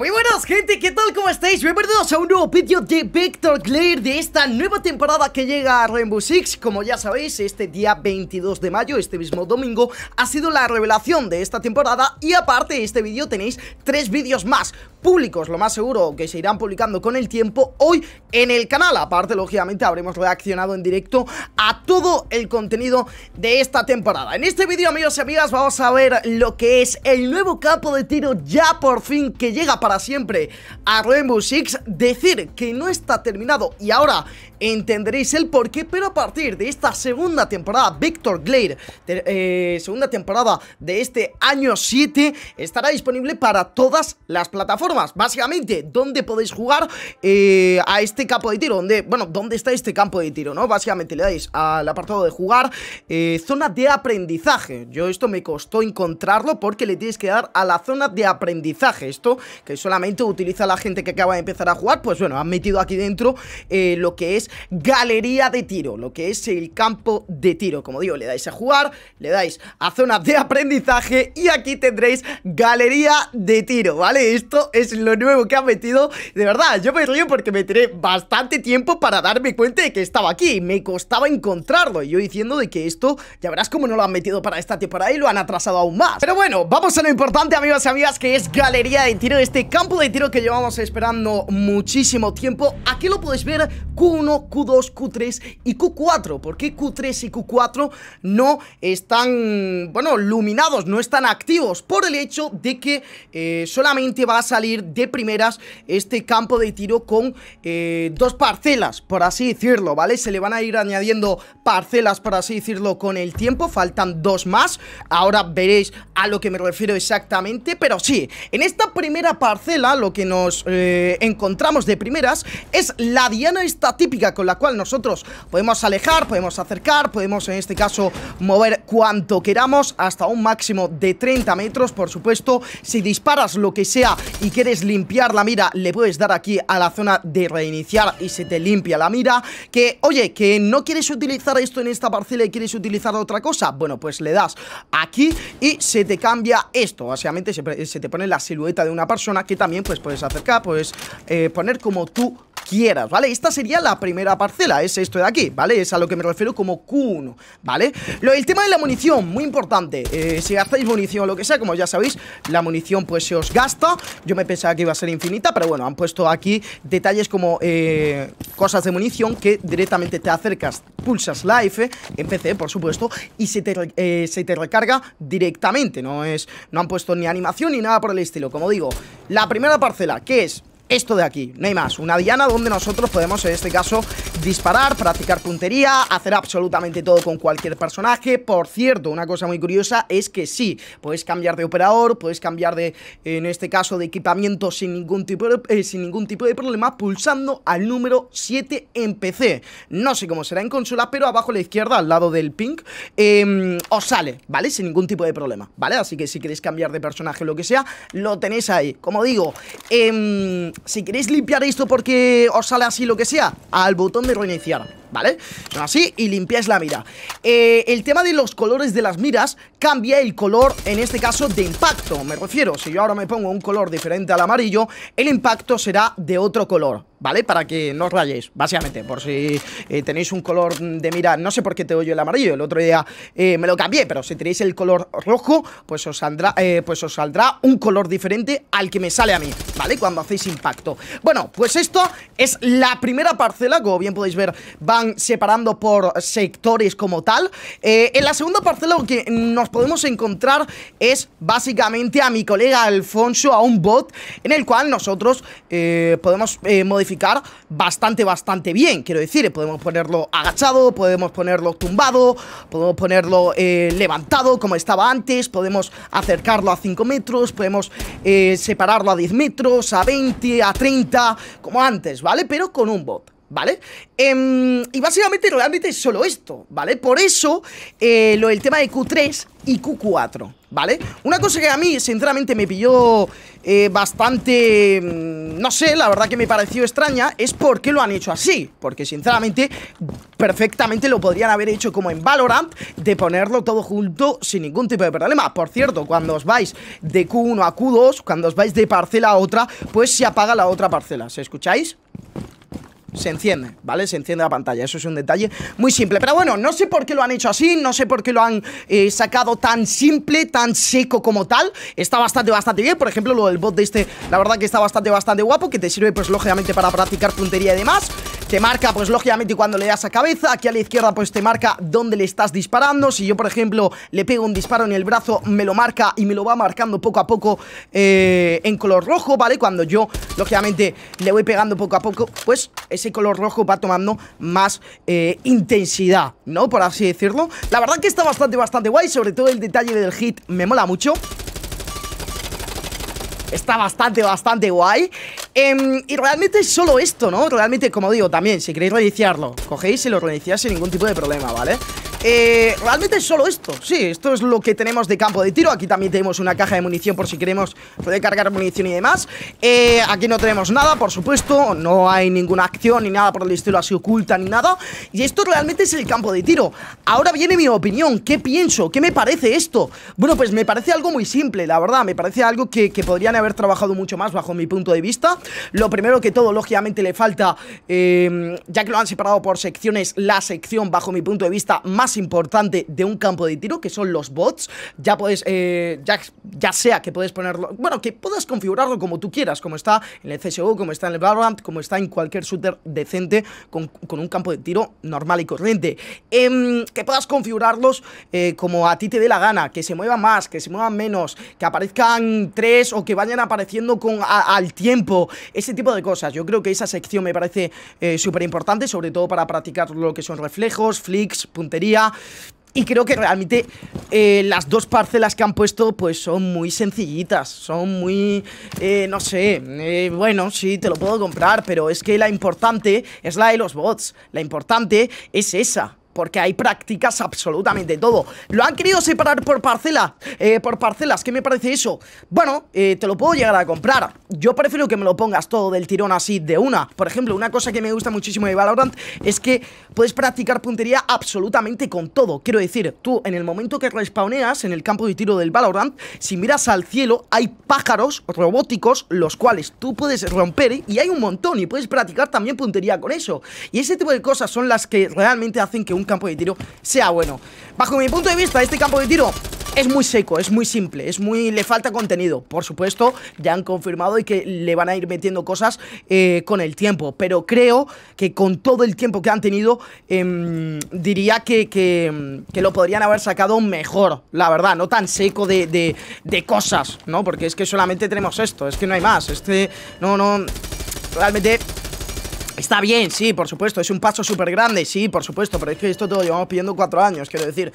Muy buenas gente, ¿qué tal? ¿Cómo estáis? Bienvenidos a un nuevo vídeo de Victor Clear de esta nueva temporada que llega a Rainbow Six Como ya sabéis, este día 22 de mayo, este mismo domingo, ha sido la revelación de esta temporada Y aparte de este vídeo tenéis tres vídeos más públicos, lo más seguro que se irán publicando con el tiempo hoy en el canal Aparte, lógicamente, habremos reaccionado en directo a todo el contenido de esta temporada En este vídeo, amigos y amigas, vamos a ver lo que es el nuevo campo de tiro ya por fin que llega para siempre a Rainbow Six, decir que no está terminado y ahora entenderéis el por qué, pero a partir de esta segunda temporada, Victor Glade, eh, segunda temporada de este año 7, estará disponible para todas las plataformas, básicamente, donde podéis jugar eh, a este campo de tiro, donde, bueno, dónde está este campo de tiro, ¿no? Básicamente le dais al apartado de jugar, eh, zona de aprendizaje, yo esto me costó encontrarlo porque le tienes que dar a la zona de aprendizaje, esto que solamente utiliza la gente que acaba de empezar a jugar, pues bueno, han metido aquí dentro eh, lo que es galería de tiro, lo que es el campo de tiro. Como digo, le dais a jugar, le dais a zona de aprendizaje y aquí tendréis galería de tiro, ¿vale? Esto es lo nuevo que han metido. De verdad, yo me río porque me tiré bastante tiempo para darme cuenta de que estaba aquí. Me costaba encontrarlo. Y yo diciendo de que esto, ya verás cómo no lo han metido para esta temporada y lo han atrasado aún más. Pero bueno, vamos a lo importante, amigos y amigas, que es galería de tiro. Este campo de tiro que llevamos esperando muchísimo tiempo. Aquí lo podéis ver con uno q 2 Q3 y Q4. ¿Por qué Q3 y Q4 no están, bueno, luminados, no están activos? Por el hecho de que eh, solamente va a salir de primeras este campo de tiro con eh, dos parcelas, por así decirlo, ¿vale? Se le van a ir añadiendo parcelas, por así decirlo, con el tiempo. Faltan dos más. Ahora veréis a lo que me refiero exactamente, pero sí, en esta primera parcela lo que nos eh, encontramos de primeras es la diana esta típica con la cual nosotros podemos alejar, podemos acercar, podemos en este caso mover cuanto queramos hasta un máximo de 30 metros, por supuesto. Si disparas lo que sea y quieres limpiar la mira, le puedes dar aquí a la zona de reiniciar y se te limpia la mira. Que, oye, que no quieres utilizar esto en esta parcela y quieres utilizar otra cosa, bueno, pues le das aquí y se te cambia esto. Básicamente se, te pone la silueta de una persona que también pues puedes acercar, puedes eh, poner como tú quieras, ¿vale? Esta sería la primera parcela, es esto de aquí, ¿vale? Es a lo que me refiero como Q1, ¿vale? Lo, el tema de la munición, muy importante eh, Si gastáis munición o lo que sea, como ya sabéis La munición pues se os gasta Yo me pensaba que iba a ser infinita, pero bueno Han puesto aquí detalles como eh, Cosas de munición que directamente te acercas Pulsas la F En PC, por supuesto, y se te, eh, se te recarga directamente No es, no han puesto ni animación ni nada por el estilo Como digo, la primera parcela, que es esto de aquí, no hay más. Una diana donde nosotros podemos, en este caso, disparar, practicar puntería, hacer absolutamente todo con cualquier personaje. Por cierto, una cosa muy curiosa es que sí, puedes cambiar de operador, puedes cambiar de, en este caso, de equipamiento sin ningún tipo de, eh, sin ningún tipo de problema, pulsando al número 7 en PC. No sé cómo será en consola, pero abajo a la izquierda, al lado del pink, em, os sale, ¿vale? Sin ningún tipo de problema, ¿vale? Así que si queréis cambiar de personaje o lo que sea, lo tenéis ahí. Como digo, eh, si queréis limpiar esto porque os sale así lo que sea, al botón de reiniciar ¿vale? así y limpiáis la mira eh, El tema de los colores de las miras cambia el color, en este caso, de impacto Me refiero, si yo ahora me pongo un color diferente al amarillo El impacto será de otro color ¿vale? Para que no os rayéis, básicamente, por si eh, tenéis un color de mira, no sé por qué te doy el amarillo, el otro día eh, me lo cambié, pero si tenéis el color rojo, pues os, saldrá, eh, pues os saldrá un color diferente al que me sale a mí, ¿vale? Cuando hacéis impacto. Bueno, pues esto es la primera parcela, como bien podéis ver, van separando por sectores como tal. en la segunda parcela lo que nos podemos encontrar es básicamente a mi colega Alfonso, a un bot, en el cual nosotros podemos modificar bastante, bastante bien. Quiero decir, podemos ponerlo agachado, podemos ponerlo tumbado, podemos ponerlo eh, levantado como estaba antes, podemos acercarlo a 5 metros, podemos eh, separarlo a 10 metros, a 20, a 30, como antes, ¿vale? Pero con un bot. ¿vale? Em, y básicamente realmente es solo esto, ¿vale? Por eso eh, lo del tema de Q3 y Q4, ¿vale? Una cosa que a mí, sinceramente, me pilló eh, bastante... Mm, no sé, la verdad que me pareció extraña es por qué lo han hecho así. Porque, sinceramente, perfectamente lo podrían haber hecho como en Valorant, de ponerlo todo junto sin ningún tipo de problema. Por cierto, cuando os vais de Q1 a Q2, cuando os vais de parcela a otra, pues se apaga la otra parcela. ¿Se escucháis? se enciende, ¿vale? Se enciende la pantalla, eso es un detalle muy simple. Pero bueno, no sé por qué lo han hecho así, no sé por qué lo han eh, sacado tan simple, tan seco como tal. Está bastante, bastante bien. Por ejemplo, lo del bot de este, la verdad que está bastante, bastante guapo, que te sirve pues lógicamente para practicar puntería y demás. Te marca, pues lógicamente cuando le das a cabeza Aquí a la izquierda pues te marca dónde le estás disparando Si yo por ejemplo le pego un disparo en el brazo Me lo marca y me lo va marcando poco a poco eh, En color rojo, ¿vale? Cuando yo lógicamente le voy pegando poco a poco Pues ese color rojo va tomando más eh, intensidad, ¿no? Por así decirlo La verdad que está bastante, bastante guay Sobre todo el detalle del hit me mola mucho está bastante, bastante guay. Em, y realmente es solo esto, ¿no? Realmente, como digo, también, si queréis reiniciarlo, cogéis y lo reiniciáis sin ningún tipo de problema, ¿vale? Eh, realmente es solo esto, sí, esto es lo que tenemos de campo de tiro Aquí también tenemos una caja de munición por si queremos poder cargar munición y demás eh, Aquí no tenemos nada, por supuesto, no hay ninguna acción ni nada por el estilo así oculta ni nada Y esto realmente es el campo de tiro Ahora viene mi opinión, ¿qué pienso? ¿Qué me parece esto? Bueno, pues me parece algo muy simple, la verdad Me parece algo que, podrían haber trabajado mucho más bajo mi punto de vista Lo primero que todo, lógicamente, le falta, eh, ya que lo han separado por secciones La sección, bajo mi punto de vista, más importante de un campo de tiro, que son los bots. Ya puedes, eh, ya, sea que puedes ponerlo, bueno, que puedas configurarlo como tú quieras, como está en el CSGO, como está en el Valorant, como está en cualquier shooter decente con, un campo de tiro normal y corriente. Em, que puedas configurarlos eh, como a ti te dé la gana, que se muevan más, que se muevan menos, que aparezcan tres o que vayan apareciendo con, al tiempo, ese tipo de cosas. Yo creo que esa sección me parece eh, súper importante, sobre todo para practicar lo que son reflejos, flicks, puntería y creo que realmente eh, las dos parcelas que han puesto pues son muy sencillitas, son muy, eh, no sé, eh, bueno, sí, te lo puedo comprar, pero es que la importante es la de los bots, la importante es esa. Porque hay prácticas absolutamente todo Lo han querido separar por parcelas eh, Por parcelas, ¿qué me parece eso? Bueno, eh, te lo puedo llegar a comprar Yo prefiero que me lo pongas todo del tirón así de una Por ejemplo, una cosa que me gusta muchísimo de Valorant Es que puedes practicar puntería absolutamente con todo Quiero decir, tú en el momento que respawneas en el campo de tiro del Valorant Si miras al cielo, hay pájaros robóticos Los cuales tú puedes romper Y hay un montón y puedes practicar también puntería con eso Y ese tipo de cosas son las que realmente hacen que un campo de tiro sea bueno Bajo mi punto de vista, este campo de tiro es muy seco, es muy simple, es muy le falta contenido. Por supuesto, ya han confirmado y que le van a ir metiendo cosas eh, con el tiempo. Pero creo que con todo el tiempo que han tenido, em, diría que, que, lo podrían haber sacado mejor, la verdad. No tan seco de, de cosas, ¿no? Porque es que solamente tenemos esto, es que no hay más. Este, no, no, realmente Está bien, sí, por supuesto, es un paso súper grande, sí, por supuesto, pero es que esto todo llevamos pidiendo cuatro años, quiero decir.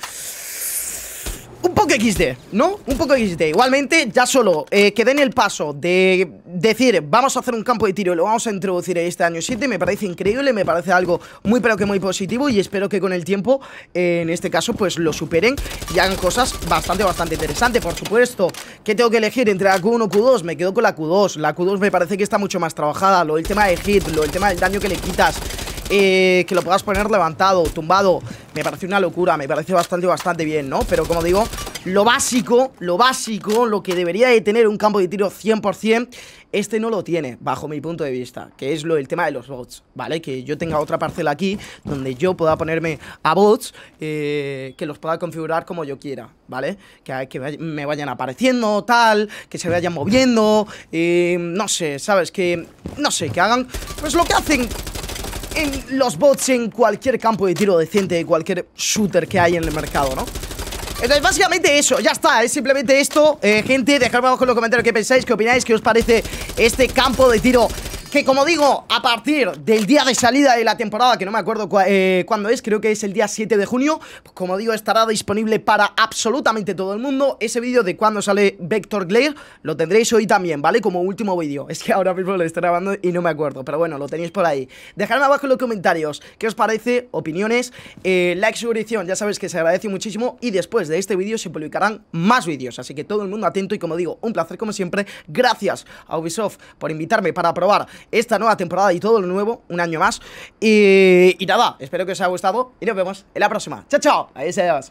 Un poco XD, ¿no? Un poco XD. Igualmente, ya solo eh, que den el paso de decir, vamos a hacer un campo de tiro y lo vamos a introducir este año 7, me parece increíble, me parece algo muy pero que muy positivo y espero que con el tiempo, eh, en este caso, pues lo superen y hagan cosas bastante, bastante interesantes. Por supuesto, que tengo que elegir entre la Q1 o Q2, me quedo con la Q2. La Q2 me parece que está mucho más trabajada, lo del tema de hit, lo del tema del daño que le quitas. Eh, que lo puedas poner levantado, tumbado Me parece una locura, me parece bastante, bastante bien, ¿no? Pero como digo, lo básico, lo básico, lo que debería de tener un campo de tiro 100%, este no lo tiene, bajo mi punto de vista, que es lo el tema de los bots, ¿vale? Que yo tenga otra parcela aquí donde yo pueda ponerme a bots eh, que los pueda configurar como yo quiera, ¿vale? Que, que me vayan apareciendo, tal, que se vayan moviendo, eh, no sé, ¿sabes? Que, no sé, que hagan pues lo que hacen en los bots en cualquier campo de tiro decente de cualquier shooter que hay en el mercado, ¿no? Entonces, básicamente eso, ya está, es simplemente esto eh, Gente, dejadme abajo en los comentarios qué pensáis, qué opináis, qué os parece este campo de tiro que como digo, a partir del día de salida de la temporada, que no me acuerdo eh, cuándo es, creo que es el día 7 de junio, pues, como digo, estará disponible para absolutamente todo el mundo. Ese vídeo de cuando sale Vector Glare lo tendréis hoy también, ¿vale? Como último vídeo. Es que ahora mismo lo estoy grabando y no me acuerdo, pero bueno, lo tenéis por ahí. Dejadme abajo en los comentarios qué os parece, opiniones, eh, like, suscripción, ya sabéis que se agradece muchísimo y después de este vídeo se publicarán más vídeos, así que todo el mundo atento y como digo, un placer como siempre. Gracias a Ubisoft por invitarme para probar esta nueva temporada y todo lo nuevo, un año más. Y, nada, espero que os haya gustado y nos vemos en la próxima. Chao, chao. Ahí se